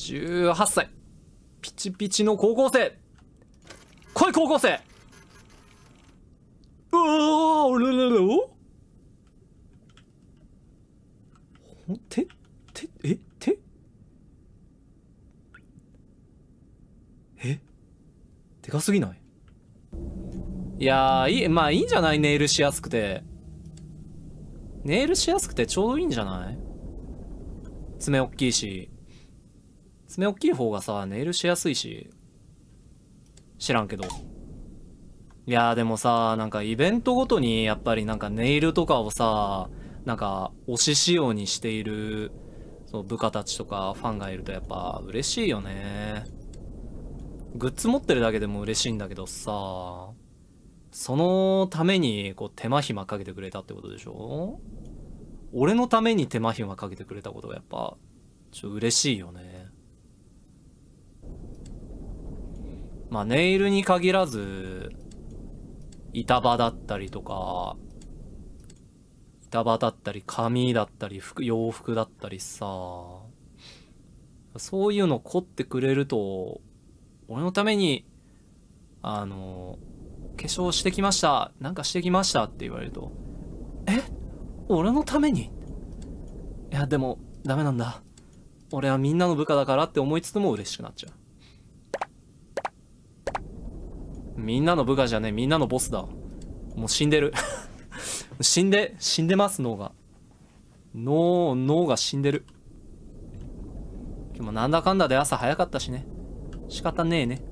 18歳ピチピチの高校生来い高校生うわおらららおほててえてえでかすぎないいやいいまあいいんじゃないネイルしやすくてネイルしやすくてちょうどいいんじゃない爪おっきいし爪大きい方がさネイルしやすいし知らんけどいやでもさなんかイベントごとにやっぱりなんかネイルとかをさなんか推し仕様にしているその部下たちとかファンがいるとやっぱ嬉しいよねグッズ持ってるだけでも嬉しいんだけどさそのためにこう手間暇かけてくれたってことでしょ俺のために手間暇かけてくれたことがやっぱちょっと嬉しいよねまあ、ネイルに限らず、板場だったりとか、板場だったり、紙だったり、服、洋服だったりさ、そういうの凝ってくれると、俺のために、あの、化粧してきました、なんかしてきましたって言われると、え俺のためにいや、でも、ダメなんだ。俺はみんなの部下だからって思いつつも嬉しくなっちゃう。みんなの部下じゃねえみんなのボスだもう死んでる 死んで死んでます脳が脳脳が死んでる今日もなんだかんだで朝早かったしね仕方ねえね